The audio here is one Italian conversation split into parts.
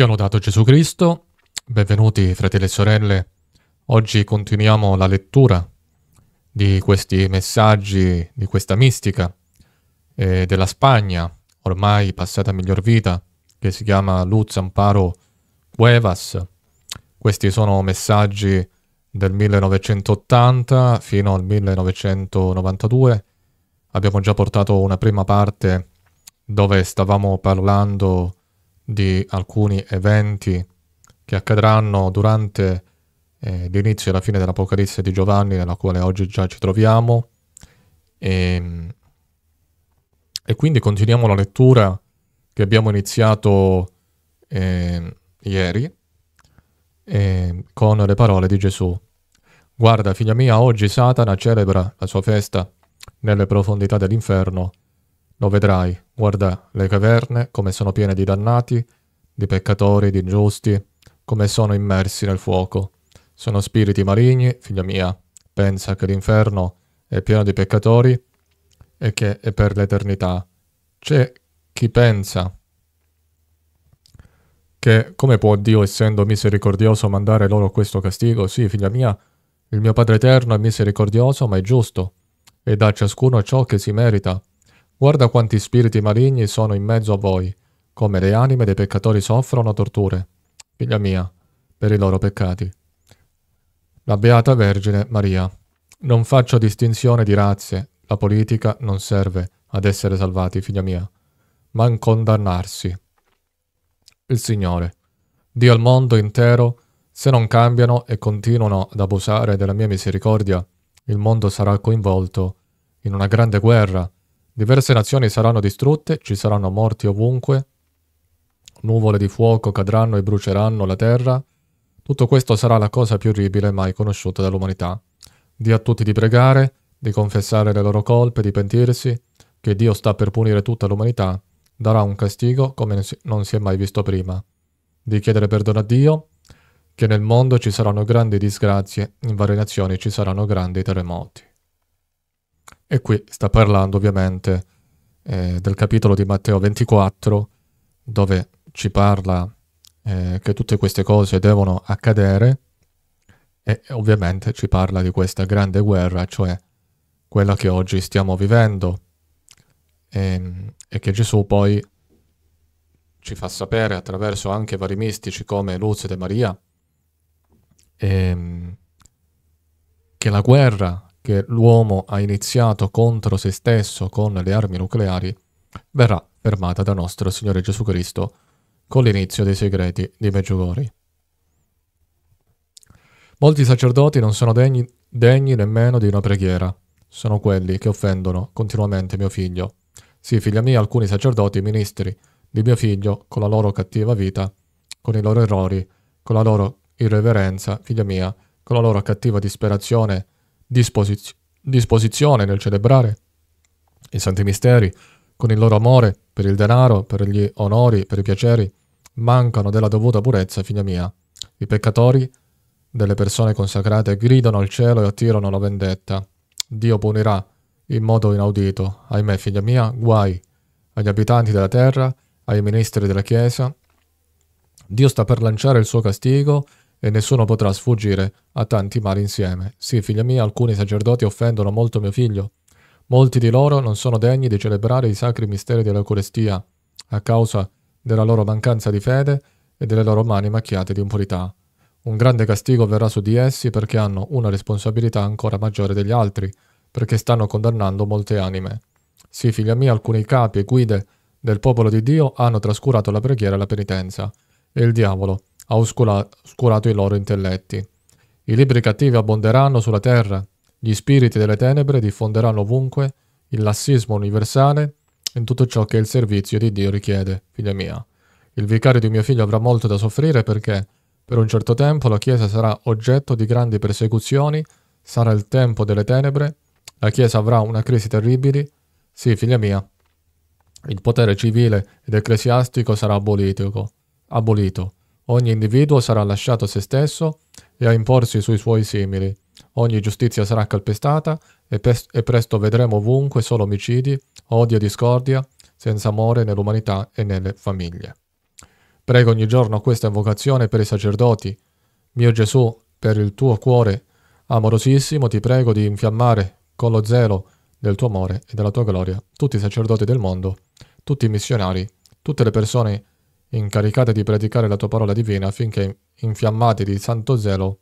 Io ho notato Gesù Cristo, benvenuti fratelli e sorelle. Oggi continuiamo la lettura di questi messaggi, di questa mistica eh, della Spagna, ormai passata a miglior vita, che si chiama Luz Amparo Cuevas. Questi sono messaggi del 1980 fino al 1992. Abbiamo già portato una prima parte dove stavamo parlando di di alcuni eventi che accadranno durante eh, l'inizio e la fine dell'Apocalisse di Giovanni, nella quale oggi già ci troviamo. E, ehm, e quindi continuiamo la lettura che abbiamo iniziato eh, ieri eh, con le parole di Gesù. Guarda, figlia mia, oggi Satana celebra la sua festa nelle profondità dell'inferno lo vedrai, guarda le caverne come sono piene di dannati, di peccatori, di giusti, come sono immersi nel fuoco. Sono spiriti maligni, figlia mia. Pensa che l'inferno è pieno di peccatori e che è per l'eternità. C'è chi pensa che come può Dio, essendo misericordioso, mandare loro questo castigo? Sì, figlia mia, il mio Padre eterno è misericordioso, ma è giusto, e dà a ciascuno ciò che si merita. Guarda quanti spiriti maligni sono in mezzo a voi, come le anime dei peccatori soffrono torture, figlia mia, per i loro peccati. La Beata Vergine Maria, non faccio distinzione di razze, la politica non serve ad essere salvati, figlia mia, ma in condannarsi. Il Signore, Dio al mondo intero, se non cambiano e continuano ad abusare della mia misericordia, il mondo sarà coinvolto in una grande guerra Diverse nazioni saranno distrutte, ci saranno morti ovunque, nuvole di fuoco cadranno e bruceranno la terra. Tutto questo sarà la cosa più orribile mai conosciuta dall'umanità. Dì a tutti di pregare, di confessare le loro colpe, di pentirsi, che Dio sta per punire tutta l'umanità, darà un castigo come non si è mai visto prima. Di chiedere perdono a Dio, che nel mondo ci saranno grandi disgrazie, in varie nazioni ci saranno grandi terremoti. E qui sta parlando ovviamente eh, del capitolo di Matteo 24, dove ci parla eh, che tutte queste cose devono accadere e ovviamente ci parla di questa grande guerra, cioè quella che oggi stiamo vivendo e, ehm, e che Gesù poi ci fa sapere attraverso anche vari mistici come Luzio e Maria, e, ehm, che la guerra che l'uomo ha iniziato contro se stesso con le armi nucleari verrà fermata da nostro Signore Gesù Cristo con l'inizio dei segreti di Meggiugori. Molti sacerdoti non sono degni, degni nemmeno di una preghiera, sono quelli che offendono continuamente mio figlio. Sì, figlia mia, alcuni sacerdoti ministri di mio figlio con la loro cattiva vita, con i loro errori, con la loro irreverenza, figlia mia, con la loro cattiva disperazione disposiz- disposizione nel celebrare i santi misteri con il loro amore per il denaro, per gli onori, per i piaceri, mancano della dovuta purezza, figlia mia. I peccatori delle persone consacrate gridano al cielo e attirano la vendetta. Dio punirà in modo inaudito, ahimè, figlia mia, guai agli abitanti della terra, ai ministri della Chiesa. Dio sta per lanciare il suo castigo e nessuno potrà sfuggire a tanti mali insieme. Sì, figlia mia, alcuni sacerdoti offendono molto mio figlio. Molti di loro non sono degni di celebrare i sacri misteri dell'Eucarestia, a causa della loro mancanza di fede e delle loro mani macchiate di impurità. Un grande castigo verrà su di essi perché hanno una responsabilità ancora maggiore degli altri, perché stanno condannando molte anime. Sì, figlia mia, alcuni capi e guide del popolo di Dio hanno trascurato la preghiera e la penitenza, e il diavolo ha oscurato i loro intelletti. I libri cattivi abbonderanno sulla terra, gli spiriti delle tenebre diffonderanno ovunque il lassismo universale in tutto ciò che il servizio di Dio richiede, figlia mia. Il vicario di mio figlio avrà molto da soffrire perché per un certo tempo la Chiesa sarà oggetto di grandi persecuzioni, sarà il tempo delle tenebre, la Chiesa avrà una crisi terribile. Sì, figlia mia, il potere civile ed ecclesiastico sarà abolito. abolito. Ogni individuo sarà lasciato a se stesso e a imporsi sui suoi simili. Ogni giustizia sarà calpestata e, e presto vedremo ovunque solo omicidi, odio e discordia, senza amore nell'umanità e nelle famiglie. Prego ogni giorno questa invocazione per i sacerdoti. Mio Gesù, per il tuo cuore amorosissimo, ti prego di infiammare con lo zelo del tuo amore e della tua gloria tutti i sacerdoti del mondo, tutti i missionari, tutte le persone che incaricate di predicare la tua parola divina affinché, infiammati di santo zelo,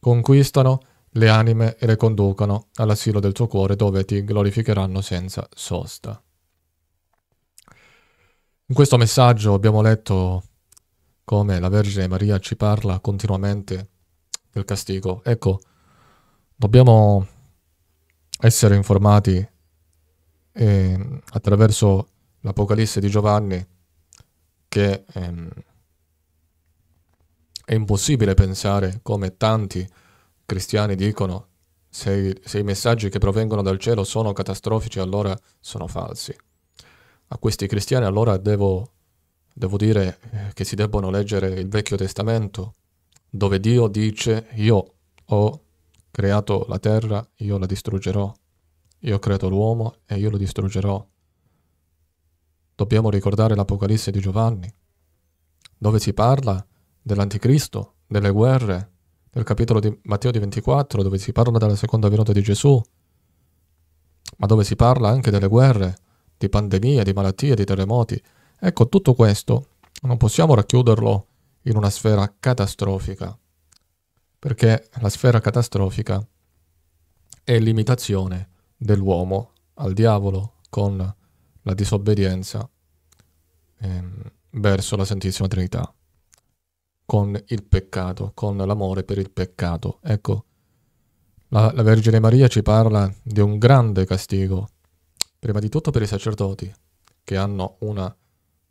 conquistano le anime e le conducano all'asilo del tuo cuore dove ti glorificheranno senza sosta. In questo messaggio abbiamo letto come la Vergine Maria ci parla continuamente del castigo. Ecco, dobbiamo essere informati eh, attraverso l'Apocalisse di Giovanni che ehm, è impossibile pensare come tanti cristiani dicono se, se, i messaggi che provengono dal cielo sono catastrofici allora sono falsi. A questi cristiani allora devo, devo dire eh, che si debbono leggere il Vecchio Testamento dove Dio dice io ho creato la terra, io la distruggerò, io ho creato l'uomo e io lo distruggerò dobbiamo ricordare l'Apocalisse di Giovanni, dove si parla dell'anticristo, delle guerre, nel capitolo di Matteo di 24, dove si parla della seconda venuta di Gesù, ma dove si parla anche delle guerre, di pandemie, di malattie, di terremoti. Ecco, tutto questo non possiamo racchiuderlo in una sfera catastrofica, perché la sfera catastrofica è l'imitazione dell'uomo al diavolo con la disobbedienza ehm, verso la Santissima Trinità, con il peccato, con l'amore per il peccato. Ecco, la, la Vergine Maria ci parla di un grande castigo, prima di tutto per i sacerdoti, che hanno una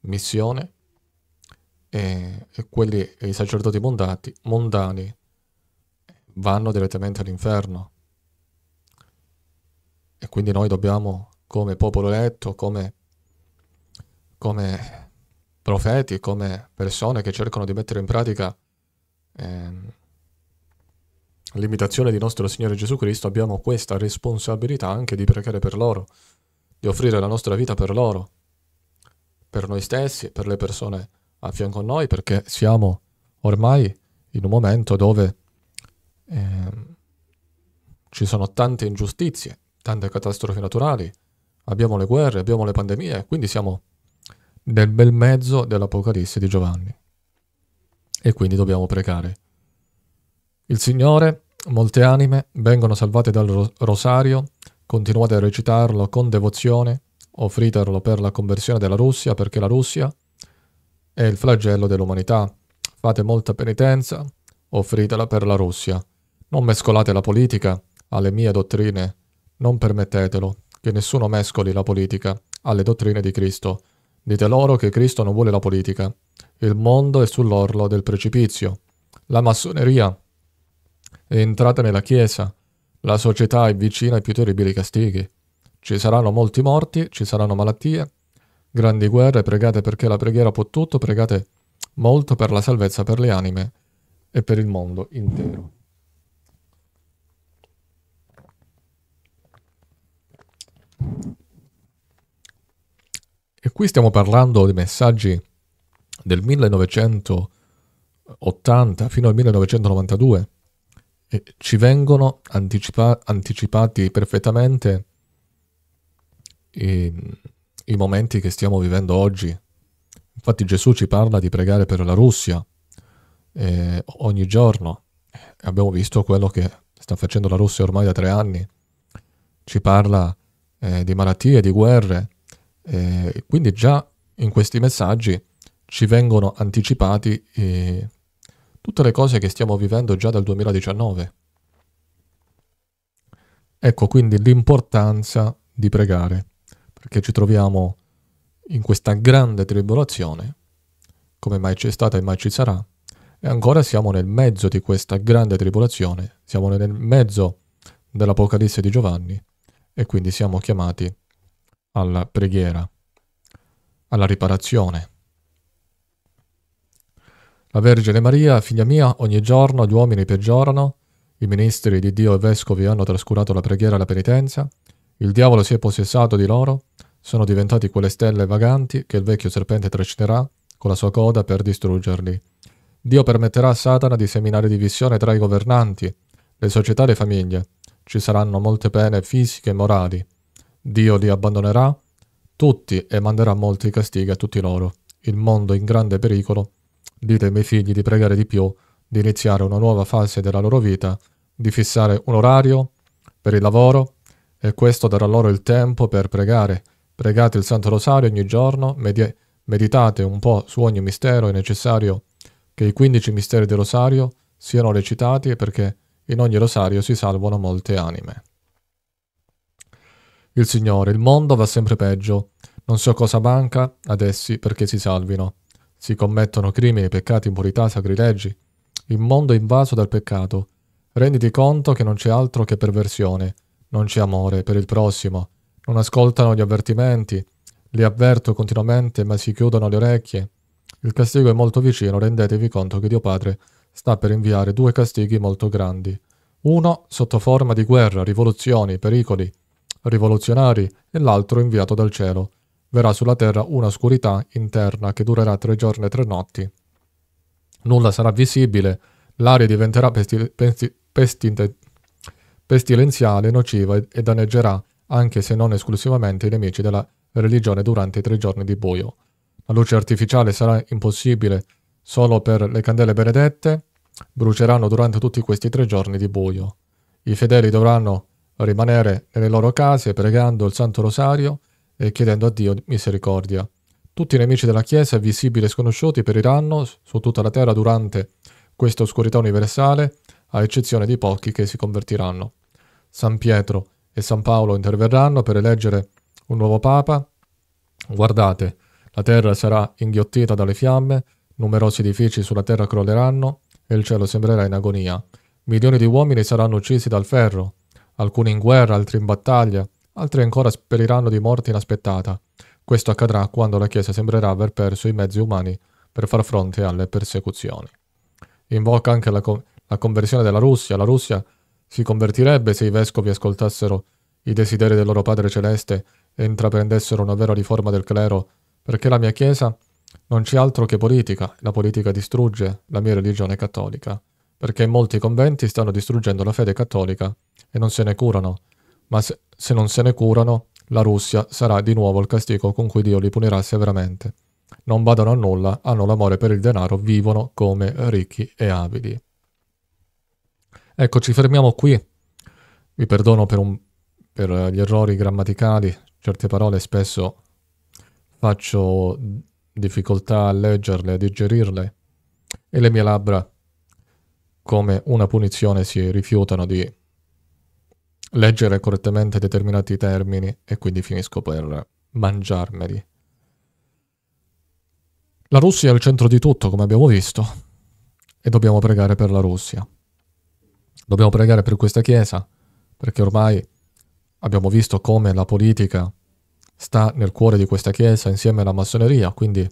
missione, e, e quelli, i sacerdoti mondati, mondani vanno direttamente all'inferno. E quindi noi dobbiamo come popolo eletto, come, come profeti, come persone che cercano di mettere in pratica ehm, l'imitazione di nostro Signore Gesù Cristo, abbiamo questa responsabilità anche di pregare per loro, di offrire la nostra vita per loro, per noi stessi, per le persone a fianco a noi, perché siamo ormai in un momento dove ehm, ci sono tante ingiustizie, tante catastrofi naturali, abbiamo le guerre, abbiamo le pandemie, quindi siamo nel bel mezzo dell'Apocalisse di Giovanni. E quindi dobbiamo pregare. Il Signore, molte anime vengono salvate dal rosario, continuate a recitarlo con devozione, offritelo per la conversione della Russia, perché la Russia è il flagello dell'umanità. Fate molta penitenza, offritela per la Russia. Non mescolate la politica alle mie dottrine, non permettetelo, che nessuno mescoli la politica alle dottrine di Cristo. Dite loro che Cristo non vuole la politica. Il mondo è sull'orlo del precipizio. La massoneria è entrata nella Chiesa. La società è vicina ai più terribili castighi. Ci saranno molti morti, ci saranno malattie, grandi guerre, pregate perché la preghiera può tutto, pregate molto per la salvezza per le anime e per il mondo intero. E qui stiamo parlando di messaggi del 1980 fino al 1992 e ci vengono anticipa- anticipati perfettamente i, i momenti che stiamo vivendo oggi. Infatti Gesù ci parla di pregare per la Russia eh, ogni giorno. Abbiamo visto quello che sta facendo la Russia ormai da tre anni. Ci parla eh, di malattie, di guerre. Eh, quindi già in questi messaggi ci vengono anticipati eh, tutte le cose che stiamo vivendo già dal 2019. Ecco quindi l'importanza di pregare, perché ci troviamo in questa grande tribolazione, come mai c'è stata e mai ci sarà, e ancora siamo nel mezzo di questa grande tribolazione, siamo nel mezzo dell'Apocalisse di Giovanni, e quindi siamo chiamati alla preghiera, alla riparazione. La Vergine Maria, figlia mia, ogni giorno gli uomini peggiorano, i ministri di Dio e vescovi hanno trascurato la preghiera e la penitenza, il diavolo si è possessato di loro, sono diventati quelle stelle vaganti che il vecchio serpente trascinerà con la sua coda per distruggerli. Dio permetterà a Satana di seminare divisione tra i governanti, le società e le famiglie, ci saranno molte pene fisiche e morali. Dio li abbandonerà tutti e manderà molti castighi a tutti loro. Il mondo è in grande pericolo. Dite ai miei figli di pregare di più, di iniziare una nuova fase della loro vita, di fissare un orario per il lavoro e questo darà loro il tempo per pregare. Pregate il Santo Rosario ogni giorno, med- meditate un po' su ogni mistero, è necessario che i 15 misteri del Rosario siano recitati perché in ogni rosario si salvano molte anime. Il Signore, il mondo va sempre peggio. Non so cosa manca ad essi perché si salvino. Si commettono crimini, peccati, impurità, sacrileggi. Il mondo è invaso dal peccato. Renditi conto che non c'è altro che perversione. Non c'è amore per il prossimo. Non ascoltano gli avvertimenti. Li avverto continuamente, ma si chiudono le orecchie. Il castigo è molto vicino, rendetevi conto che Dio Padre sta per inviare due castighi molto grandi. Uno sotto forma di guerra, rivoluzioni, pericoli rivoluzionari e l'altro inviato dal cielo. Verrà sulla terra una oscurità interna che durerà tre giorni e tre notti. Nulla sarà visibile, l'aria diventerà pesti, pesti, pesti, pestilenziale, nociva e, e danneggerà, anche se non esclusivamente, i nemici della religione durante i tre giorni di buio. La luce artificiale sarà impossibile, Solo per le candele benedette bruceranno durante tutti questi tre giorni di buio. I fedeli dovranno rimanere nelle loro case pregando il Santo Rosario e chiedendo a Dio misericordia. Tutti i nemici della Chiesa, visibili e sconosciuti, periranno su tutta la terra durante questa oscurità universale, a eccezione di pochi che si convertiranno. San Pietro e San Paolo interverranno per eleggere un nuovo Papa. Guardate, la terra sarà inghiottita dalle fiamme, Numerosi edifici sulla terra crolleranno e il cielo sembrerà in agonia. Milioni di uomini saranno uccisi dal ferro, alcuni in guerra, altri in battaglia, altri ancora speriranno di morte inaspettata. Questo accadrà quando la Chiesa sembrerà aver perso i mezzi umani per far fronte alle persecuzioni. Invoca anche la, con- la conversione della Russia. La Russia si convertirebbe se i vescovi ascoltassero i desideri del loro Padre Celeste e intraprendessero una vera riforma del clero, perché la mia Chiesa non c'è altro che politica, la politica distrugge la mia religione cattolica, perché molti conventi stanno distruggendo la fede cattolica e non se ne curano, ma se, se non se ne curano, la Russia sarà di nuovo il castigo con cui Dio li punirà severamente. Non badano a nulla, hanno l'amore per il denaro, vivono come ricchi e abili. Ecco, ci fermiamo qui. Vi perdono per, un, per gli errori grammaticali, certe parole spesso faccio difficoltà a leggerle, a digerirle, e le mie labbra, come una punizione, si rifiutano di leggere correttamente determinati termini e quindi finisco per mangiarmeli. La Russia è al centro di tutto, come abbiamo visto, e dobbiamo pregare per la Russia. Dobbiamo pregare per questa Chiesa, perché ormai abbiamo visto come la politica sta nel cuore di questa chiesa insieme alla massoneria, quindi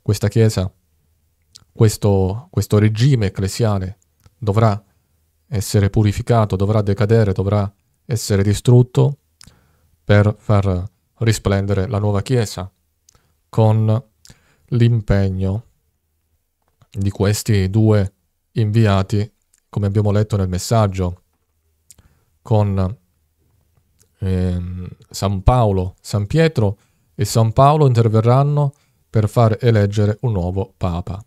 questa chiesa, questo, questo regime ecclesiale dovrà essere purificato, dovrà decadere, dovrà essere distrutto per far risplendere la nuova chiesa con l'impegno di questi due inviati, come abbiamo letto nel messaggio, con ehm, San Paolo, San Pietro e San Paolo interverranno per far eleggere un nuovo Papa.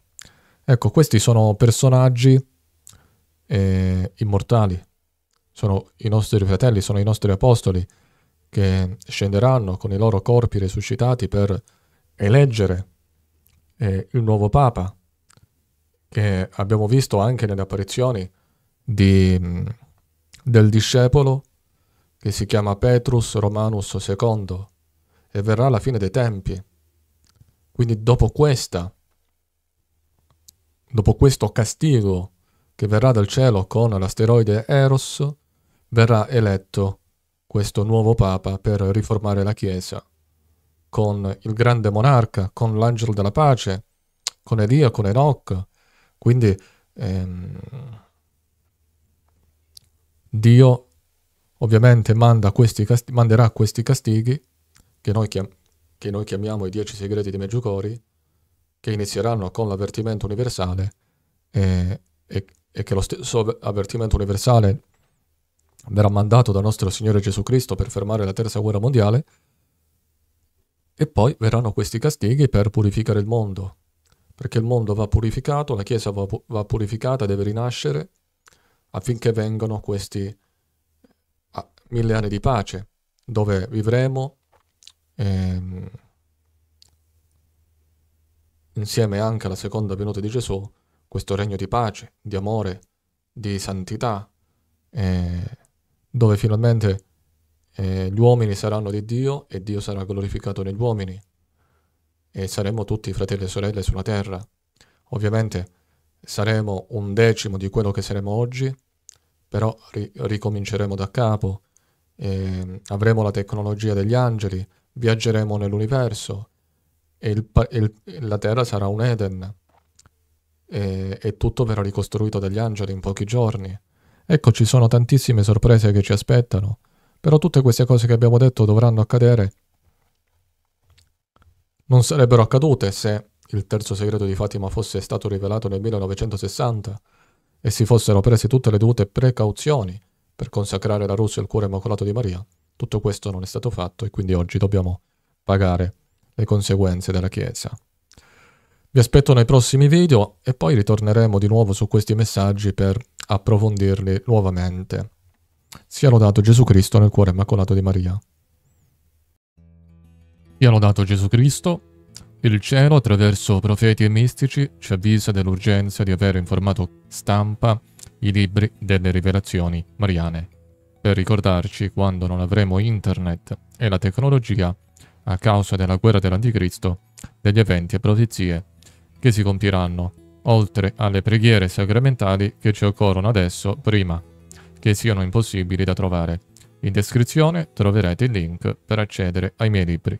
Ecco, questi sono personaggi eh, immortali, sono i nostri fratelli, sono i nostri apostoli che scenderanno con i loro corpi risuscitati per eleggere eh, il nuovo Papa, che abbiamo visto anche nelle apparizioni di, mm, del discepolo che si chiama Petrus Romanus II, e verrà alla fine dei tempi. Quindi dopo questa, dopo questo castigo che verrà dal cielo con l'asteroide Eros, verrà eletto questo nuovo Papa per riformare la Chiesa, con il grande monarca, con l'angelo della pace, con Elia, con Enoch. Quindi ehm, Dio ovviamente manda questi casti- manderà questi castighi, che noi, chiam- che noi chiamiamo i dieci segreti di Meggiugori, che inizieranno con l'avvertimento universale e, e, e che lo stesso avvertimento universale verrà mandato dal nostro Signore Gesù Cristo per fermare la terza guerra mondiale, e poi verranno questi castighi per purificare il mondo, perché il mondo va purificato, la Chiesa va, va purificata, deve rinascere, affinché vengano questi mille anni di pace, dove vivremo ehm, insieme anche alla seconda venuta di Gesù questo regno di pace, di amore, di santità, eh, dove finalmente eh, gli uomini saranno di Dio e Dio sarà glorificato negli uomini e saremo tutti fratelli e sorelle sulla terra. Ovviamente saremo un decimo di quello che saremo oggi, però ri- ricominceremo da capo eh, avremo la tecnologia degli angeli, viaggeremo nell'universo e, il, il, la terra sarà un Eden e, e tutto verrà ricostruito dagli angeli in pochi giorni. Ecco, ci sono tantissime sorprese che ci aspettano, però tutte queste cose che abbiamo detto dovranno accadere. Non sarebbero accadute se il terzo segreto di Fatima fosse stato rivelato nel 1960 e si fossero prese tutte le dovute precauzioni per consacrare la Russia al cuore immacolato di Maria, tutto questo non è stato fatto e quindi oggi dobbiamo pagare le conseguenze della Chiesa. Vi aspetto nei prossimi video e poi ritorneremo di nuovo su questi messaggi per approfondirli nuovamente. Sia lodato Gesù Cristo nel cuore immacolato di Maria. Sia lodato Gesù Cristo. Il cielo, attraverso profeti e mistici, ci avvisa dell'urgenza di avere informato stampa i libri delle rivelazioni mariane, per ricordarci quando non avremo internet e la tecnologia a causa della guerra dell'anticristo, degli eventi e profezie che si compiranno, oltre alle preghiere sacramentali che ci occorrono adesso prima, che siano impossibili da trovare. In descrizione troverete il link per accedere ai miei libri.